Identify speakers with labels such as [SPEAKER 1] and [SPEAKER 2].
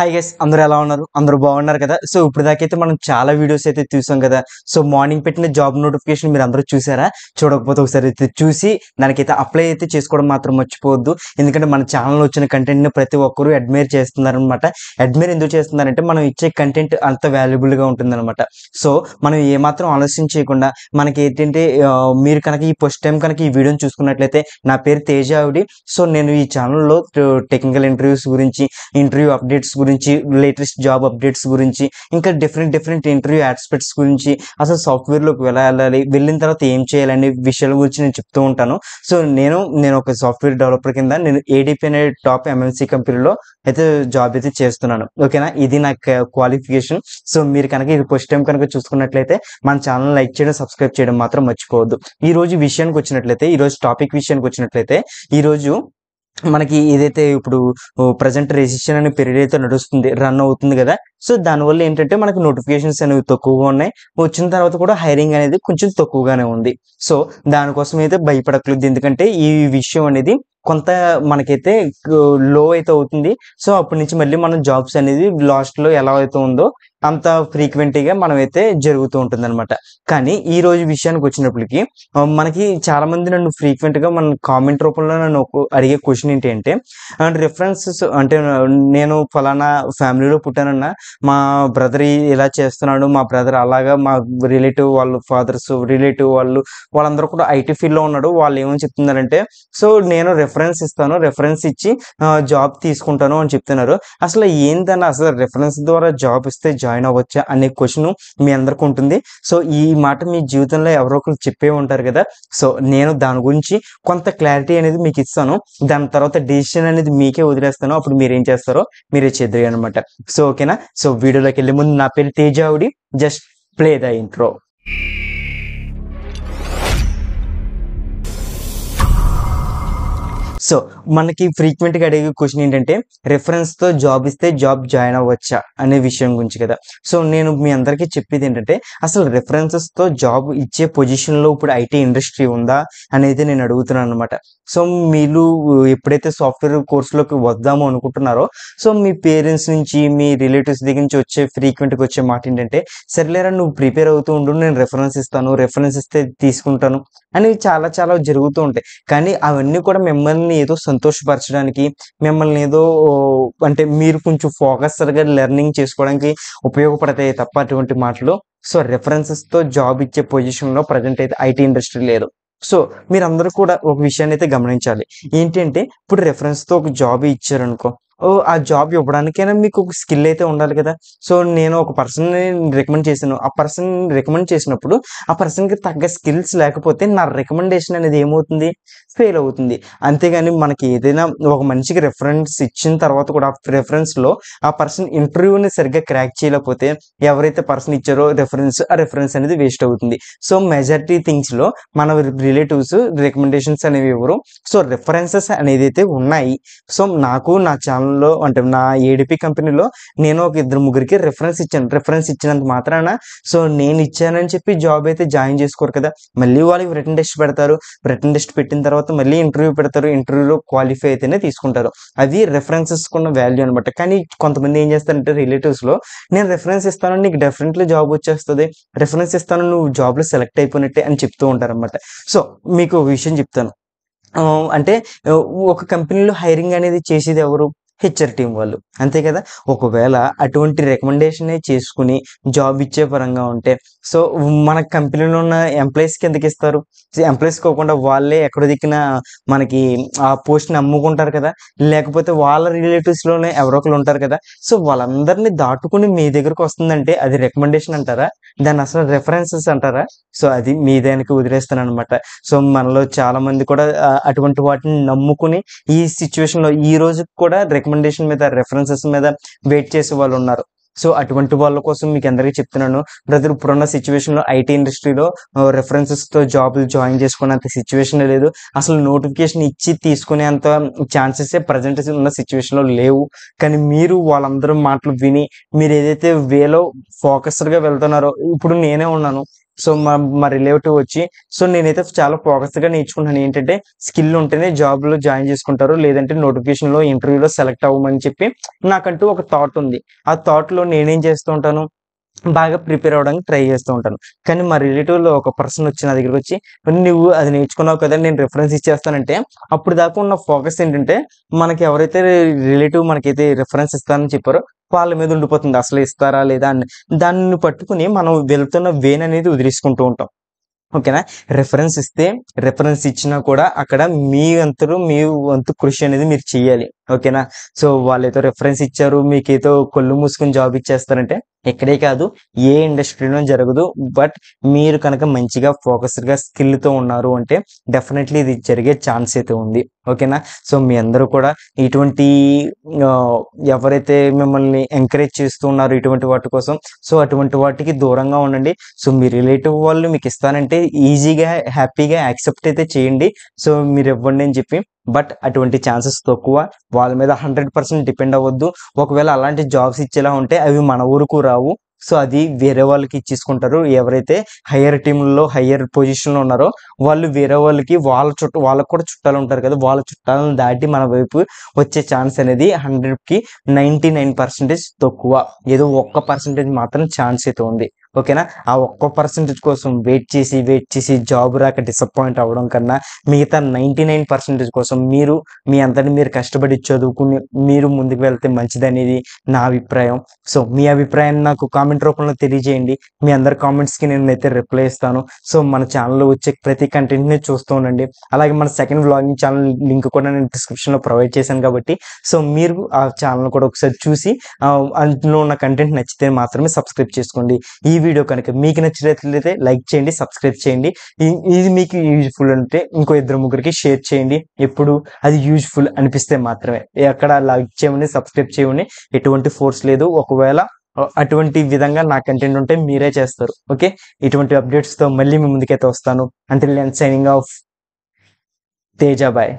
[SPEAKER 1] hi guys అందరూ ఎలా ఉన్నారు అందరూ బాగున్నారు కదా సో ఇప్పుడు దాకైతే మనం చాలా వీడియోస్ అయితే చూసాం కదా సో మార్నింగ్ పెట్టిన జాబ్ నోటిఫికేషన్ మీరు అందరూ చూసారా చూడకపోతే ఒకసారి అయితే చూసి దానికైతే అప్లై అయితే చేసుకోవడం మాత్రం మర్చిపోవద్దు ఎందుకంటే మన ఛానల్లో వచ్చిన కంటెంట్ని ప్రతి ఒక్కరూ అడ్మైర్ చేస్తున్నారనమాట అడ్మైర్ ఎందుకు చేస్తున్నారంటే మనం ఇచ్చే కంటెంట్ అంత వాల్యుబుల్గా ఉంటుందన్నమాట సో మనం ఏమాత్రం ఆలోచన చేయకుండా మనకి ఏంటంటే మీరు కనుక ఈ ఫస్ట్ టైం కనుక ఈ వీడియోని చూసుకున్నట్లయితే నా పేరు తేజావుడి సో నేను ఈ ఛానల్లో టెక్నికల్ ఇంటర్వ్యూస్ గురించి ఇంటర్వ్యూ అప్డేట్స్ గురించి గురించి లేటెస్ట్ జాబ్ అప్డేట్స్ గురించి ఇంకా డిఫరెంట్ డిఫరెంట్ ఇంటర్వ్యూ ఆస్పెక్ట్స్ గురించి అసలు సాఫ్ట్వేర్లోకి ఎలా వెళ్ళాలి వెళ్ళిన తర్వాత ఏం చేయాలనే విషయాల గురించి నేను చెప్తూ ఉంటాను సో నేను నేను ఒక సాఫ్ట్వేర్ డెవలపర్ కింద నేను ఏడిపి అనే టాప్ ఎంఎంసీ కంపెనీలో అయితే జాబ్ అయితే చేస్తున్నాను ఓకేనా ఇది నా క్వాలిఫికేషన్ సో మీరు కనుక ఇది ఫస్ట్ టైం కనుక చూసుకున్నట్లయితే మన ఛానల్ లైక్ చేయడం సబ్స్క్రైబ్ చేయడం మాత్రం మర్చిపోవద్దు ఈ రోజు విషయానికి వచ్చినట్లయితే ఈ రోజు టాపిక్ విషయానికి వచ్చినట్లయితే ఈ రోజు మనకి ఏదైతే ఇప్పుడు ప్రజెంట్ రెసిషన్ అనే పీరియడ్ అయితే నడుస్తుంది రన్ అవుతుంది కదా సో దానివల్ల ఏంటంటే మనకు నోటిఫికేషన్స్ అనేవి తక్కువగా ఉన్నాయి వచ్చిన తర్వాత కూడా హైరింగ్ అనేది కొంచెం తక్కువగానే ఉంది సో దానికోసం అయితే భయపడకలేదు ఎందుకంటే ఈ విషయం అనేది కొంత మనకైతే లో అయితే అవుతుంది సో అప్పటి నుంచి మళ్ళీ మనం జాబ్స్ అనేది లాస్ట్లో ఎలా అయితే ఉందో అంత ఫ్రీక్వెంట్గా మనం అయితే జరుగుతూ ఉంటుంది అనమాట కానీ ఈ రోజు విషయానికి వచ్చినప్పటికి మనకి చాలా మంది నన్ను ఫ్రీక్వెంట్గా మన కామెంట్ రూపంలో నన్ను అడిగే క్వశ్చన్ ఏంటంటే రిఫరెన్సెస్ అంటే నేను ఫలానా ఫ్యామిలీలో పుట్టానన్న మా బ్రదర్ ఇలా చేస్తున్నాడు మా బ్రదర్ అలాగా మా రిలేటివ్ వాళ్ళు ఫాదర్స్ రిలేటివ్ వాళ్ళు వాళ్ళందరూ కూడా ఐటీ ఫీల్డ్లో ఉన్నాడు వాళ్ళు ఏమని చెప్తున్నారంటే సో నేను రెఫరెన్స్ ఇస్తాను రెఫరెన్స్ ఇచ్చి జాబ్ తీసుకుంటాను అని చెప్తున్నారు అసలు ఏంటన్నా అసలు రెఫరెన్స్ ద్వారా జాబ్ ఇస్తే జాయిన్ అవ్వచ్చా అనే క్వశ్చన్ మీ అందరికి ఉంటుంది సో ఈ మాట మీ జీవితంలో ఎవరో ఒకరు చెప్పే ఉంటారు కదా సో నేను దాని గురించి కొంత క్లారిటీ అనేది మీకు ఇస్తాను దాని తర్వాత డిసిషన్ అనేది మీకే వదిలేస్తాను అప్పుడు మీరు ఏం చేస్తారో మీరే చేద్దరు అనమాట సో ఓకేనా సో వీడియోలోకి వెళ్ళే ముందు నా పేరు తేజావుడి just play the intro so మనకి ఫ్రీక్వెంట్గా అడిగే క్వశ్చన్ ఏంటంటే రెఫరెన్స్తో జాబ్ ఇస్తే జాబ్ జాయిన్ అవ్వచ్చా అనే విషయం గురించి కదా సో నేను మీ అందరికీ చెప్పేది ఏంటంటే అసలు రెఫరెన్సెస్తో జాబ్ ఇచ్చే పొజిషన్లో ఇప్పుడు ఐటీ ఇండస్ట్రీ ఉందా అనేది నేను అడుగుతున్నాను అనమాట సో మీరు ఎప్పుడైతే సాఫ్ట్వేర్ కోర్సులోకి వద్దామో అనుకుంటున్నారో సో మీ పేరెంట్స్ నుంచి మీ రిలేటివ్స్ దగ్గర నుంచి వచ్చే ఫ్రీక్వెంట్గా వచ్చే మాట ఏంటంటే సరేలేరా నువ్వు ప్రిపేర్ అవుతూ ఉండు నేను రెఫరెన్స్ ఇస్తాను రెఫరెన్స్ ఇస్తే తీసుకుంటాను అనేవి చాలా చాలా జరుగుతూ ఉంటాయి కానీ అవన్నీ కూడా మిమ్మల్ని ఏదో సంతోషపరచడానికి మిమ్మల్ని ఏదో అంటే మీరు కొంచెం ఫోకస్డ్గా లెర్నింగ్ చేసుకోవడానికి ఉపయోగపడతాయి తప్ప అటువంటి మాటలు సో రెఫరెన్సెస్తో జాబ్ ఇచ్చే పొజిషన్లో ప్రజెంట్ అయితే ఐటీ ఇండస్ట్రీ లేదు సో మీరందరూ కూడా ఒక విషయాన్ని అయితే గమనించాలి ఏంటంటే ఇప్పుడు రెఫరెన్స్తో ఒక జాబ్ ఇచ్చారనుకో ఆ జాబ్ ఇవ్వడానికైనా మీకు ఒక స్కిల్ అయితే ఉండాలి కదా సో నేను ఒక పర్సన్ రికమెండ్ చేశాను ఆ పర్సన్ రికమెండ్ చేసినప్పుడు ఆ పర్సన్కి తగ్గ స్కిల్స్ లేకపోతే నా రికమెండేషన్ అనేది ఏమవుతుంది ఫెయిల్ అవుతుంది అంతేగాని మనకి ఏదైనా ఒక మనిషికి రెఫరెన్స్ ఇచ్చిన తర్వాత కూడా ఆ రెఫరెన్స్లో ఆ పర్సన్ ఇంటర్వ్యూని సరిగ్గా క్రాక్ చేయలేకపోతే ఎవరైతే పర్సన్ ఇచ్చారో రెఫరెన్స్ ఆ రెఫరెన్స్ అనేది వేస్ట్ అవుతుంది సో మెజారిటీ థింగ్స్లో మన రిలేటివ్స్ రికమెండేషన్స్ అనేవి ఇవ్వరు సో రెఫరెన్సెస్ అనేది అయితే ఉన్నాయి సో నాకు నా ఛానల్ టైంలో అంటే నా ఏడిపి కంపెనీలో నేను ఒక ఇద్దరు ముగ్గురికి రిఫరెన్స్ ఇచ్చాను రిఫరెన్స్ ఇచ్చినంత మాత్రాన సో నేను ఇచ్చానని చెప్పి జాబ్ అయితే జాయిన్ చేసుకోరు కదా మళ్ళీ వాళ్ళకి రిటర్న్ టెస్ట్ పెడతారు రిటర్న్ టెస్ట్ పెట్టిన తర్వాత మళ్ళీ ఇంటర్వ్యూ పెడతారు ఇంటర్వ్యూలో క్వాలిఫై అయితేనే తీసుకుంటారు అది రిఫరెన్సెస్ కున్న వాల్యూ అనమాట కానీ కొంతమంది ఏం చేస్తారంటే రిలేటివ్స్లో నేను రెఫరెన్స్ ఇస్తాను నీకు డెఫినెట్లీ జాబ్ వచ్చేస్తుంది రిఫరెన్స్ ఇస్తాను నువ్వు జాబ్లో సెలెక్ట్ అయిపోయినట్టే అని చెప్తూ ఉంటారనమాట సో మీకు ఒక విషయం చెప్తాను అంటే ఒక కంపెనీలో హైరింగ్ అనేది చేసేది ఎవరు హెచ్ఆర్ టీం వాళ్ళు అంతే కదా ఒకవేళ అటువంటి రికమెండేషన్ చేసుకుని జాబ్ ఇచ్చే పరంగా ఉంటే సో మన కంపెనీలో ఉన్న ఎంప్లాయీస్ ఎందుకు ఇస్తారు ఎంప్లాయీస్ కాకుండా వాళ్ళే ఎక్కడ దిక్కిన మనకి ఆ పోస్ట్ని అమ్ముకుంటారు కదా లేకపోతే వాళ్ళ రిలేటివ్స్లోనే ఎవరో ఒకరు ఉంటారు కదా సో వాళ్ళందరినీ దాటుకుని మీ దగ్గరకు వస్తుందంటే అది రికమెండేషన్ అంటారా దాన్ని అసలు రెఫరెన్సెస్ అంటారా సో అది మీ దానికి వదిలేస్తాను అనమాట సో మనలో చాలా మంది కూడా అటువంటి వాటిని నమ్ముకుని ఈ సిచ్యువేషన్లో ఈ రోజు కూడా రికమెండ్ రికమెండేషన్ మీద రెఫరెన్సెస్ మీద వెయిట్ చేసే వాళ్ళు ఉన్నారు సో అటువంటి వాళ్ళ కోసం మీకు అందరికీ చెప్తున్నాను బ్రదర్ ఇప్పుడున్న లో ఐటీ ఇండస్ట్రీలో రెఫరెన్సెస్తో జాబ్ జాయిన్ చేసుకునేంత సిచ్యువేషన్ లేదు అసలు నోటిఫికేషన్ ఇచ్చి తీసుకునేంత ఛాన్సెస్ ప్రజెంట్ ఉన్న సిచ్యువేషన్లో లేవు కానీ మీరు వాళ్ళందరూ మాటలు విని మీరు ఏదైతే వేలో ఫోకస్డ్గా వెళ్తున్నారో ఇప్పుడు నేనే ఉన్నాను సో మా మా రిలేటివ్ వచ్చి సో నేనైతే చాలా ఫోకస్గా నేర్చుకుంటాను ఏంటంటే స్కిల్ ఉంటేనే జాబ్లో జాయిన్ చేసుకుంటారు లేదంటే నోటిఫికేషన్లో ఇంటర్వ్యూలో సెలెక్ట్ అవ్వమని చెప్పి నాకంటూ ఒక థాట్ ఉంది ఆ థాట్లో నేనేం చేస్తూ ఉంటాను బాగా ప్రిపేర్ అవ్వడానికి ట్రై చేస్తూ ఉంటాను కానీ మా రిలేటివ్లో ఒక పర్సన్ వచ్చి నా దగ్గరికి వచ్చి నువ్వు అది నేర్చుకున్నావు కదా నేను రిఫరెన్స్ ఇచ్చేస్తానంటే అప్పుడు దాకా ఉన్న ఫోకస్ ఏంటంటే మనకి ఎవరైతే రిలేటివ్ మనకైతే రిఫరెన్స్ ఇస్తానని చెప్పారో వాళ్ళ మీద ఉండిపోతుంది అసలు ఇస్తారా లేదా అని దాన్ని పట్టుకుని మనం వెళ్తున్న వేన్ అనేది వదిలేసుకుంటూ ఉంటాం ఓకేనా రెఫరెన్స్ ఇస్తే రెఫరెన్స్ ఇచ్చినా కూడా అక్కడ మీ అంతరు మీ వంతు కృషి అనేది మీరు చేయాలి ఓకేనా సో ఏదో రెఫరెన్స్ ఇచ్చారు మీకు ఏదో కొళ్ళు మూసుకుని జాబ్ ఇచ్చేస్తారంటే ఇక్కడే కాదు ఏ ఇండస్ట్రీలో జరగదు బట్ మీరు కనుక మంచిగా ఫోకస్డ్గా స్కిల్తో ఉన్నారు అంటే డెఫినెట్లీ ఇది జరిగే ఛాన్స్ అయితే ఉంది ఓకేనా సో మీ అందరూ కూడా ఇటువంటి ఎవరైతే మిమ్మల్ని ఎంకరేజ్ చేస్తున్నారు ఇటువంటి వాటి కోసం సో అటువంటి వాటికి దూరంగా ఉండండి సో మీ రిలేటివ్ వాళ్ళు మీకు ఇస్తానంటే ఈజీగా హ్యాపీగా యాక్సెప్ట్ అయితే చేయండి సో మీరు ఇవ్వండి అని చెప్పి బట్ అటువంటి ఛాన్సెస్ తక్కువ వాళ్ళ మీద హండ్రెడ్ పర్సెంట్ డిపెండ్ అవ్వద్దు ఒకవేళ అలాంటి జాబ్స్ ఇచ్చేలా ఉంటే అవి మన ఊరుకు రావు సో అది వేరే వాళ్ళకి ఇచ్చేసుకుంటారు ఎవరైతే హయ్యర్ టీంలో హయ్యర్ పొజిషన్లో ఉన్నారో వాళ్ళు వేరే వాళ్ళకి వాళ్ళ చుట్టూ వాళ్ళకు కూడా చుట్టాలు ఉంటారు కదా వాళ్ళ చుట్టాలను దాటి మన వైపు వచ్చే ఛాన్స్ అనేది హండ్రెడ్కి నైంటీ నైన్ పర్సెంటేజ్ తక్కువ ఏదో ఒక్క పర్సెంటేజ్ మాత్రం ఛాన్స్ అయితే ఉంది ఓకేనా ఆ ఒక్క పర్సెంటేజ్ కోసం వెయిట్ చేసి వెయిట్ చేసి జాబ్ రాక డిసప్పాయింట్ అవ్వడం కన్నా మిగతా నైంటీ నైన్ పర్సెంటేజ్ కోసం మీరు మీ అందరిని మీరు కష్టపడి చదువుకుని మీరు ముందుకు వెళ్తే మంచిదనేది నా అభిప్రాయం సో మీ అభిప్రాయాన్ని నాకు కామెంట్ రూపంలో తెలియజేయండి మీ అందరి కామెంట్స్కి నేను అయితే రిప్లై ఇస్తాను సో మన ఛానల్లో వచ్చే ప్రతి కంటెంట్ని చూస్తూ ఉండండి అలాగే మన సెకండ్ బ్లాగింగ్ ఛానల్ లింక్ కూడా నేను డిస్క్రిప్షన్లో ప్రొవైడ్ చేశాను కాబట్టి సో మీరు ఆ ఛానల్ కూడా ఒకసారి చూసి అందులో ఉన్న కంటెంట్ నచ్చితే మాత్రమే సబ్స్క్రైబ్ చేసుకోండి ఈ వీడియో కనుక మీకు నచ్చినట్లయితే లైక్ చేయండి సబ్స్క్రైబ్ చేయండి ఇది మీకు యూజ్ఫుల్ అంటే ఇంకో ఇద్దరు ముగ్గురికి షేర్ చేయండి ఎప్పుడు అది యూజ్ఫుల్ అనిపిస్తే మాత్రమే ఎక్కడ లైక్ చేయమని సబ్స్క్రైబ్ చేయమని ఎటువంటి ఫోర్స్ లేదు ఒకవేళ అటువంటి విధంగా నా కంటెంట్ ఉంటే మీరే చేస్తారు ఓకే ఇటువంటి అప్డేట్స్తో మళ్ళీ మీ ముందుకైతే వస్తాను అంటే నేను సైనింగ్ ఆఫ్ తేజాబాయ్